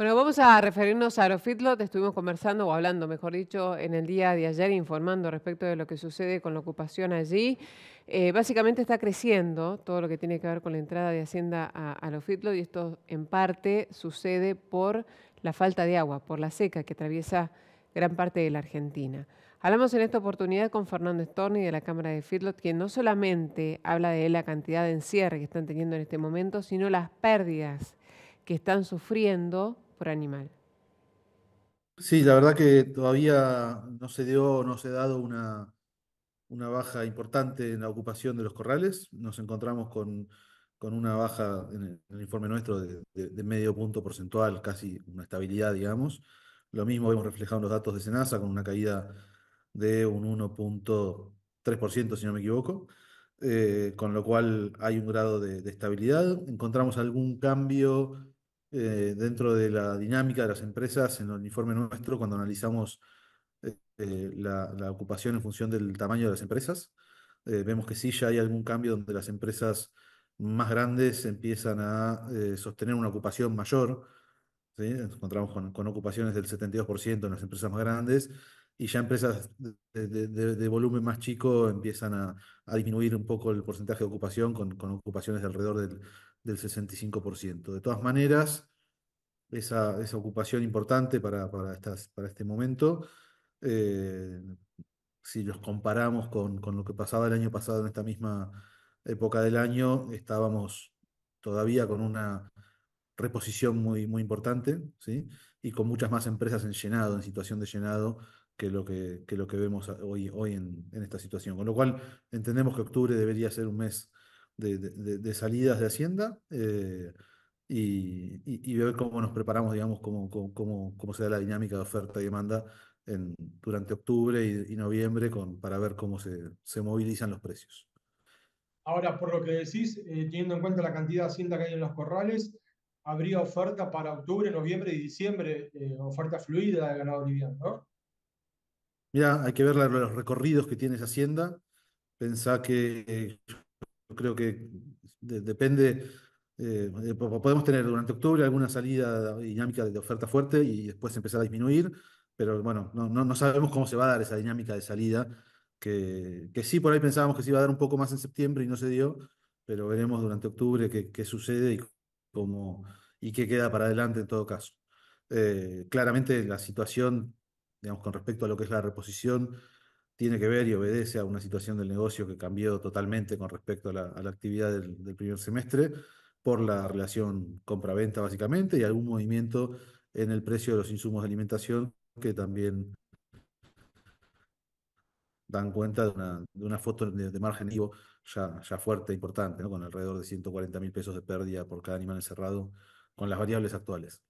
Bueno, vamos a referirnos a Aerofitlot, estuvimos conversando o hablando, mejor dicho, en el día de ayer, informando respecto de lo que sucede con la ocupación allí. Eh, básicamente está creciendo todo lo que tiene que ver con la entrada de Hacienda a Aerofitlot y esto en parte sucede por la falta de agua, por la seca que atraviesa gran parte de la Argentina. Hablamos en esta oportunidad con Fernando Storni de la Cámara de Fitlot, quien no solamente habla de la cantidad de encierre que están teniendo en este momento, sino las pérdidas que están sufriendo animal. Sí, la verdad que todavía no se dio, no se ha dado una, una baja importante en la ocupación de los corrales. Nos encontramos con, una baja en el, informe nuestro de, medio punto porcentual, casi una estabilidad, digamos. Lo mismo hemos reflejado en los datos de Senasa con una caída de un 1.3%, si no me equivoco, eh, con lo cual hay un grado de, de, estabilidad. Encontramos algún cambio eh, dentro de la dinámica de las empresas, en el informe nuestro, cuando analizamos eh, eh, la, ocupación en función del tamaño de las empresas, vemos que sí ya hay algún cambio donde las empresas más grandes empiezan a sostener una ocupación mayor. encontramos con ocupaciones del 72% en las empresas más grandes y ya empresas de, volumen más chico empiezan a, disminuir un poco el porcentaje de ocupación con, ocupaciones de alrededor del, 65%. De todas maneras, esa, ocupación importante para, estas, para este momento, eh, si los comparamos con, lo que pasaba el año pasado en esta misma época del año, estábamos todavía con una reposición muy, muy importante, ¿sí? y con muchas más empresas en llenado, en situación de llenado, que lo que, que, lo que vemos hoy, hoy en, esta situación. Con lo cual, entendemos que octubre debería ser un mes de, salidas de Hacienda eh, y, ver cómo nos preparamos, digamos, cómo, cómo, cómo se da la dinámica de oferta y demanda en, durante octubre y, noviembre con, para ver cómo se, se, movilizan los precios. Ahora, por lo que decís, eh, teniendo en cuenta la cantidad de hacienda que hay en los corrales, habría oferta para octubre, noviembre y diciembre, eh, oferta fluida de ganado liviano, ¿no? Mira, hay que ver los recorridos que tiene esa hacienda. Pensá que eh, yo creo que depende, eh, podemos tener durante octubre alguna salida dinámica de oferta fuerte y después empezar a disminuir, pero bueno, no, no, no sabemos cómo se va a dar esa dinámica de salida, que, que sí por ahí pensábamos que se iba a dar un poco más en septiembre y no se dio, pero veremos durante octubre qué, qué sucede y cómo y qué queda para adelante en todo caso. Eh, claramente la situación con respecto a lo que es la reposición, tiene que ver y obedece a una situación del negocio que cambió totalmente con respecto a la, actividad del, primer semestre por la relación compra-venta básicamente y algún movimiento en el precio de los insumos de alimentación que también dan cuenta de una, foto de, margen vivo ya, ya fuerte, importante, con alrededor de 140 mil pesos de pérdida por cada animal encerrado con las variables actuales.